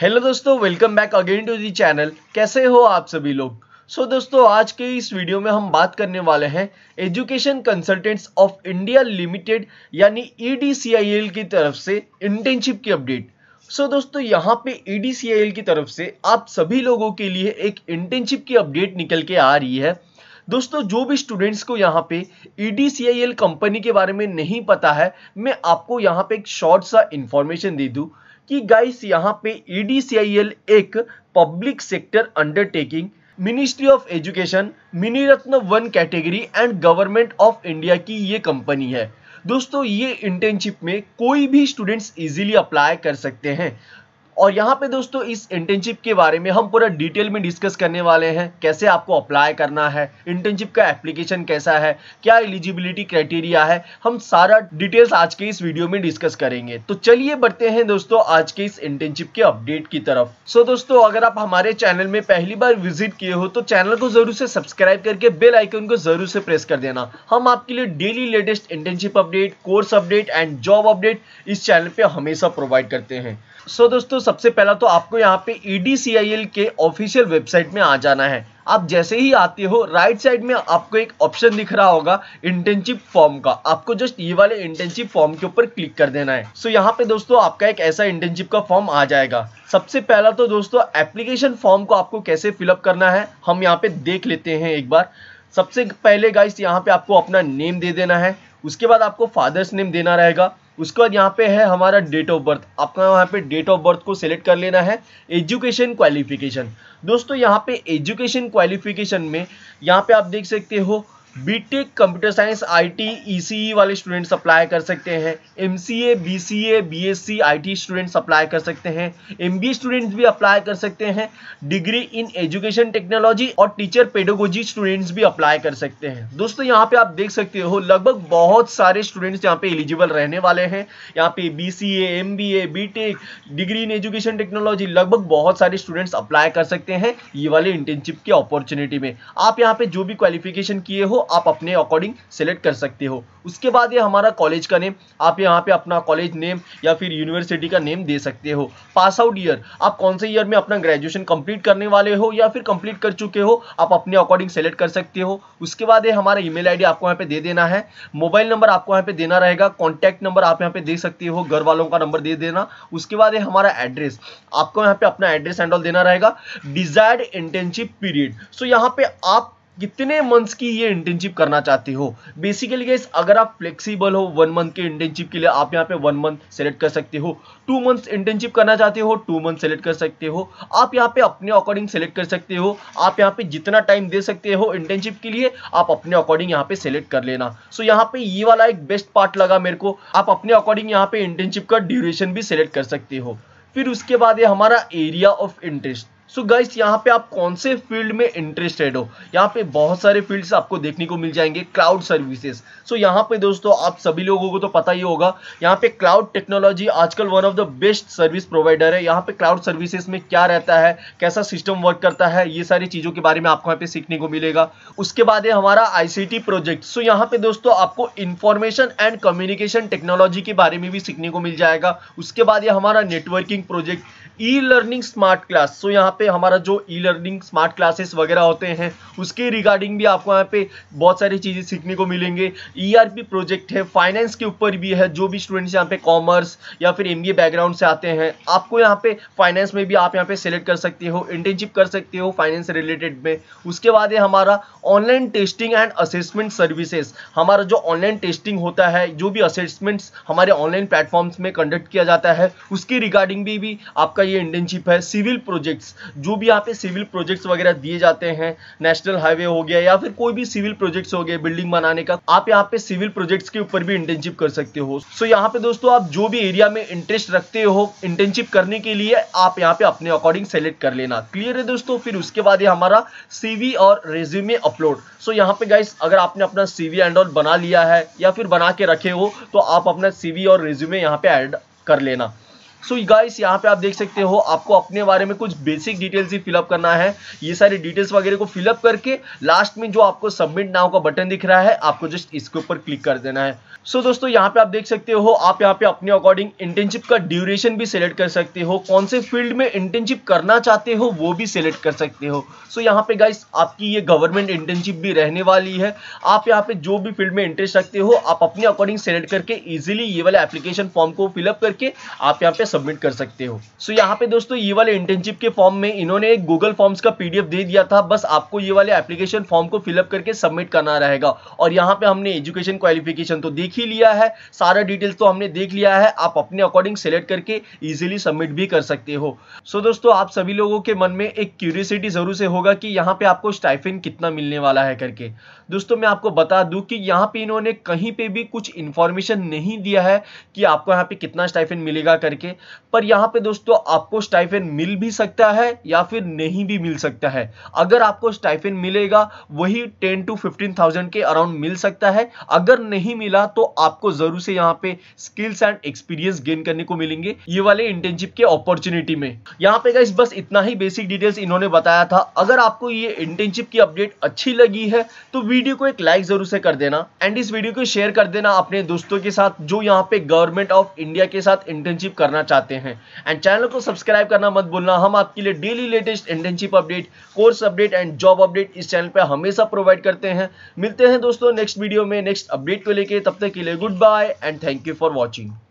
hello दोस्तों welcome back again to the channel कैसे हो आप सभी लोग सो so, दोस्तों आज के इस वीडियो में हम बात करने वाले हैं education consultants of India limited यानी ई e की तरफ से इंटर्नशिप की अपडेट सो so, दोस्तों यहाँ पे ई e की तरफ से आप सभी लोगों के लिए एक इंटर्नशिप की अपडेट निकल के आ रही है दोस्तों जो भी स्टूडेंट्स को यहाँ पे ई e कंपनी के बारे में नहीं पता है मैं आपको यहाँ पे एक शॉर्ट सा इंफॉर्मेशन दे दूँ कि गाइस यहाँ पे ईडीसीआईएल e एक public sector undertaking ministry of education mini रत्न one category and government of India की ये कंपनी है दोस्तों ये इंटर्नशिप में कोई भी स्टूडेंट्स इजीली अप्लाई कर सकते हैं और यहाँ पे दोस्तों इस इंटर्नशिप के बारे में हम पूरा डिटेल में डिस्कस करने वाले हैं कैसे आपको अप्लाई करना है इंटर्नशिप का एप्लीकेशन कैसा है क्या एलिजिबिलिटी क्राइटेरिया है हम सारा डिटेल्स आज के इस वीडियो में डिस्कस करेंगे तो चलिए बढ़ते हैं दोस्तों आज के इस इंटर्नशिप के अपडेट की तरफ सो so दोस्तों अगर आप हमारे चैनल में पहली बार विजिट किए हो तो चैनल को जरूर से सब्सक्राइब करके बेल आइकन को जरूर से प्रेस कर देना हम आपके लिए daily latest internship update course update and job update इस चैनल पे हमेशा प्रोवाइड करते हैं सो so दोस्तों दोस्तों सबसे पहला तो आपको यहाँ पे ईडीसीआईएल e के ऑफिशियल वेबसाइट में आ जाना है आप जैसे ही आते हो राइट साइड में आपको एक ऑप्शन दिख रहा होगा इंटर्नशिप फॉर्म का आपको जस्ट ये वाले इंटर्नशिप फॉर्म के ऊपर क्लिक कर देना है सो so, यहाँ पे दोस्तों आपका एक ऐसा इंटर्नशिप का फॉर्म आ जाएगा सबसे पहला तो दोस्तों एप्लीकेशन फॉर्म को आपको कैसे फिलअप करना है हम यहाँ पे देख लेते हैं एक बार सबसे पहले गाइस यहाँ पे आपको अपना नेम दे देना है उसके बाद आपको फादर्स नेम देना रहेगा उसके बाद यहाँ पे है हमारा डेट ऑफ बर्थ आपका यहाँ पे डेट ऑफ बर्थ को सिलेक्ट कर लेना है एजुकेशन क्वालिफिकेशन दोस्तों यहाँ पे एजुकेशन क्वालिफिकेशन में यहाँ पे आप देख सकते हो BTech computer science IT ECE वाले स्टूडेंट्स अप्लाई कर सकते हैं MCA BCA BSc IT students apply कर सकते हैं एमबीए स्टूडेंट्स भी अप्लाई कर सकते हैं डिग्री इन एजुकेशन टेक्नोलॉजी और टीचर पेडोगोजी स्टूडेंट्स भी अप्लाई कर सकते हैं दोस्तों यहाँ पे आप देख सकते हो लगभग बहुत सारे स्टूडेंट्स यहाँ पे एलिजिबल रहने वाले हैं यहाँ पे B C M B A B tech degree in education technology लगभग बहुत सारे स्टूडेंट्स अप्लाई कर सकते हैं ये वाले इंटर्नशिप की अपॉर्चुनिटी में आप यहाँ पे जो भी क्वालिफिकेशन किए हो आप अपने अकॉर्डिंग सेलेक्ट कर सकते हो उसके बाद ये हमारा कॉलेज का नेम आप यहाँ पे अपना कॉलेज नेम या फिर यूनिवर्सिटी का नेम दे सकते हो पास आउट ईयर आप कौन से ईयर में अपना ग्रेजुएशन कंप्लीट करने वाले हो या फिर कंप्लीट कर चुके हो आप अपने अकॉर्डिंग सेलेक्ट कर सकते हो उसके बाद ये हमारा ईमेल डी आपको यहाँ पे दे देना है मोबाइल नंबर आपको यहाँ पे देना रहेगा कॉन्टैक्ट नंबर आप यहाँ पे दे सकते हो घर वालों का नंबर दे देना उसके बाद ये हमारा एड्रेस आपको यहाँ पे अपना एड्रेस एंड ऑल देना रहेगा डिजायर्ड इंटर्नशिप पीरियड सो यहाँ पे आप कितने मंथ्स की ये इंटर्नशिप करना चाहते हो बेसिकली गाइस अगर आप फ्लेक्सिबल हो वन मंथ के इंटर्नशिप के लिए आप यहाँ पे वन मंथ सेलेक्ट कर सकते हो टू मंथ्स इंटर्नशिप करना चाहते हो टू मंथ सेलेक्ट कर सकते हो आप यहाँ पे अपने अकॉर्डिंग सेलेक्ट कर सकते हो आप यहाँ पे जितना टाइम दे सकते हो इंटर्नशिप के लिए आप अपने अकॉर्डिंग यहाँ पे सेलेक्ट कर लेना सो so, यहाँ पे ये वाला एक बेस्ट पार्ट लगा मेरे को आप अपने अकॉर्डिंग यहाँ पे इंटर्नशिप का ड्यूरेशन भी सिलेक्ट कर सकते हो फिर उसके बाद ये हमारा area of interest so guys यहाँ पे आप कौन से फील्ड में इंटरेस्टेड हो यहाँ पे बहुत सारे फील्ड्स आपको देखने को मिल जाएंगे क्लाउड सर्विसेज सो यहाँ पे दोस्तों आप सभी लोगों को तो पता ही होगा यहाँ पे क्लाउड टेक्नोलॉजी आजकल one of the best service provider है यहाँ पे क्लाउड सर्विसेज में क्या रहता है कैसा सिस्टम वर्क करता है ये सारी चीज़ों के बारे में आपको यहाँ पे सीखने को मिलेगा उसके बाद है हमारा आई प्रोजेक्ट सो यहाँ पे दोस्तों आपको इन्फॉर्मेशन एंड कम्युनिकेशन टेक्नोलॉजी के बारे में भी सीखने को मिल जाएगा उसके बाद ये हमारा networking project E learning smart class so यहाँ पे हमारा जो ई लर्निंग स्मार्ट क्लासेस वगैरह होते हैं उसके रिगार्डिंग भी आपको यहाँ पे बहुत सारी चीज़ें सीखने को मिलेंगे ई e प्रोजेक्ट है फाइनेंस के ऊपर भी है जो भी स्टूडेंट्स यहाँ पे कॉमर्स या फिर एम बैकग्राउंड से आते हैं आपको यहाँ पे फाइनेंस में भी आप यहाँ पे सेलेक्ट कर सकते हो इंटर्नशिप कर सकते हो फाइनेंस रिलेटेड में उसके बाद है हमारा online testing and assessment services हमारा जो ऑनलाइन टेस्टिंग होता है जो भी असेसमेंट्स हमारे ऑनलाइन प्लेटफॉर्म्स में कंडक्ट किया जाता है उसकी रिगार्डिंग भी, भी आपका ये इंटर्नशिप है सिविल प्रोजेक्ट्स जो भी यहाँ पे सिविल प्रोजेक्ट्स वगैरह दिए जाते हैं नेशनल हाईवे हो गया या फिर कोई भी सिविल प्रोजेक्ट्स हो गए बिल्डिंग बनाने का आप यहाँ पे सिविल प्रोजेक्ट्स के ऊपर भी इंटर्नशिप कर सकते हो सो यहाँ पे दोस्तों आप जो भी एरिया में इंटरेस्ट रखते हो इंटर्नशिप करने के लिए आप यहाँ पे अपने अकॉर्डिंग सेलेक्ट कर लेना क्लियर है दोस्तों फिर उसके बाद ये हमारा सीवी और रेज्यूमे अपलोड सो यहाँ पे गाइस अगर आपने अपना सीवी एंड ऑल बना लिया है या फिर बना के रखे हो तो आप अपना सीवी और रेज्यूमे यहाँ पे एड कर लेना सो so गाइस यहाँ पे आप देख सकते हो आपको अपने बारे में कुछ बेसिक डिटेल्स ही फिलअप करना है ये सारी डिटेल्स वगैरह को फिलअप करके लास्ट में जो आपको सबमिट नाव का बटन दिख रहा है आपको जस्ट इसके ऊपर क्लिक कर देना है सो so दोस्तों यहाँ पे आप देख सकते हो आप यहाँ पे अपने अकॉर्डिंग इंटर्नशिप का ड्यूरेशन भी सिलेक्ट कर सकते हो कौन से फील्ड में इंटर्नशिप करना चाहते हो वो भी सिलेक्ट कर सकते हो सो so यहाँ पे गाइस आपकी ये गवर्नमेंट इंटर्नशिप भी रहने वाली है आप यहाँ पे जो भी फील्ड में इंटरेस्ट रखते हो आप अपने अकॉर्डिंग सेलेक्ट करके इजिली ये वाला एप्लीकेशन फॉर्म को फिलअप करके आप यहाँ पे सबमिट कर सकते हो सो so, यहाँ पे दोस्तों ये वाले इंटर्नशिप के फॉर्म में इन्होंने एक गूगल फॉर्म्स का पीडीएफ दे दिया था बस आपको ये वाले एप्लीकेशन फॉर्म को फिलअप करके सबमिट करना रहेगा और यहाँ पे हमने एजुकेशन क्वालिफिकेशन तो देख ही लिया है सारा डिटेल्स तो हमने देख लिया है आप अपने अकॉर्डिंग सेलेक्ट करके इजिली सबमिट भी कर सकते हो सो so, दोस्तों आप सभी लोगों के मन में एक क्यूरियसिटी जरूर से होगा कि यहाँ पे आपको स्टाइफिन कितना मिलने वाला है करके दोस्तों मैं आपको बता दूं कि यहाँ पे इन्होंने कहीं पे भी कुछ इन्फॉर्मेशन नहीं दिया है कि आपको यहाँ पे कितना स्टाइफिन मिलेगा करके पर यहां पे दोस्तों आपको स्टाइफेन मिल भी सकता है या फिर नहीं भी मिल सकता है अगर आपको स्टाइफेन मिलेगा वही टेन टू फिफ्टीन थाउजेंड के अराउंड मिल सकता है अगर नहीं मिला तो आपको जरूर से यहाँ पे स्किल्स एंड एक्सपीरियंस गेन करने को मिलेंगे ये वाले इंटर्नशिप के अपॉर्चुनिटी में यहाँ पे गाइस बस इतना ही बेसिक डिटेल्स इन्होंने बताया था अगर आपको ये इंटर्नशिप की अपडेट अच्छी लगी है तो वीडियो को एक लाइक जरूर से कर देना एंड इस वीडियो को शेयर कर देना अपने दोस्तों के साथ जो यहाँ पे गवर्नमेंट ऑफ इंडिया के साथ इंटर्नशिप करना चाहते हैं एंड चैनल को सब्सक्राइब करना मत भूलना हम आपके लिए daily latest internship update course update and job update इस चैनल पर हमेशा प्रोवाइड करते हैं मिलते हैं दोस्तों नेक्स्ट वीडियो में नेक्स्ट अपडेट को लेकर तब तक के लिए good bye and thank you for watching